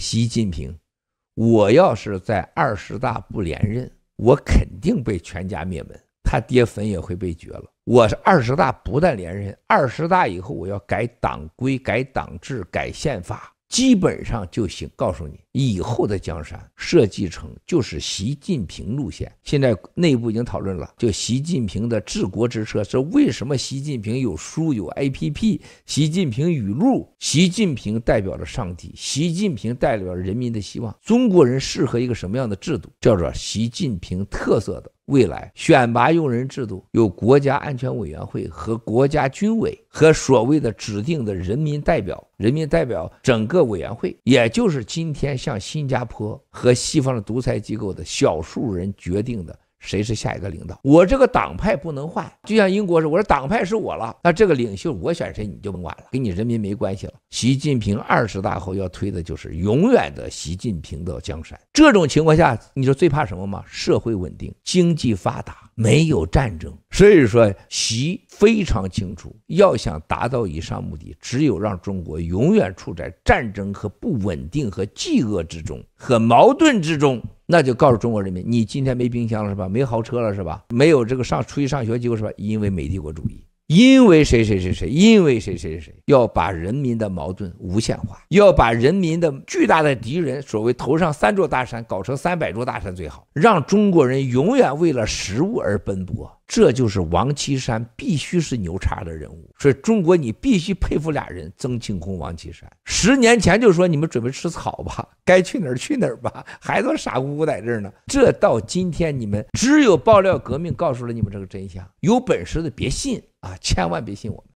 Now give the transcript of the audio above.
习近平，我要是在二十大不连任，我肯定被全家灭门，他爹坟也会被掘了。我是二十大不但连任，二十大以后我要改党规、改党制、改宪法。基本上就行，告诉你以后的江山设计成就是习近平路线。现在内部已经讨论了，就习近平的治国之策是为什么？习近平有书有 APP，习近平语录，习近平代表着上帝，习近平代表着人民的希望。中国人适合一个什么样的制度？叫做习近平特色的。未来选拔用人制度由国家安全委员会和国家军委和所谓的指定的人民代表、人民代表整个委员会，也就是今天像新加坡和西方的独裁机构的小数人决定的。谁是下一个领导？我这个党派不能换，就像英国说，我说党派是我了，那这个领袖我选谁你就甭管了，跟你人民没关系了。习近平二十大后要推的就是永远的习近平的江山。这种情况下，你说最怕什么吗？社会稳定，经济发达。没有战争，所以说习非常清楚，要想达到以上目的，只有让中国永远处在战争和不稳定和饥饿之中和矛盾之中，那就告诉中国人民，你今天没冰箱了是吧？没豪车了是吧？没有这个上出去上学机会是吧？因为美帝国主义。因为谁谁谁谁，因为谁谁谁谁，要把人民的矛盾无限化，要把人民的巨大的敌人所谓头上三座大山搞成三百座大山最好，让中国人永远为了食物而奔波。这就是王岐山必须是牛叉的人物。所以中国你必须佩服俩人：曾庆红、王岐山。十年前就说你们准备吃草吧，该去哪儿去哪儿吧，还妈傻乎乎在这儿呢。这到今天你们只有爆料革命告诉了你们这个真相，有本事的别信。啊，千万别信我们。